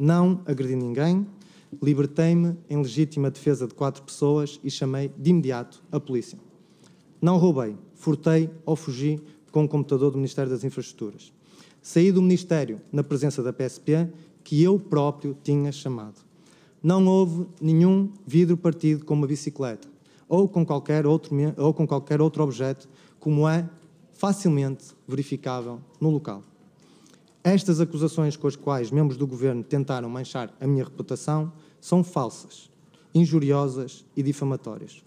Não agredi ninguém, libertei-me em legítima defesa de quatro pessoas e chamei de imediato a polícia. Não roubei, furtei ou fugi com o computador do Ministério das Infraestruturas. Saí do Ministério na presença da PSP, que eu próprio tinha chamado. Não houve nenhum vidro partido com uma bicicleta ou com qualquer outro, ou com qualquer outro objeto, como é facilmente verificável no local. Estas acusações com as quais membros do governo tentaram manchar a minha reputação são falsas, injuriosas e difamatórias.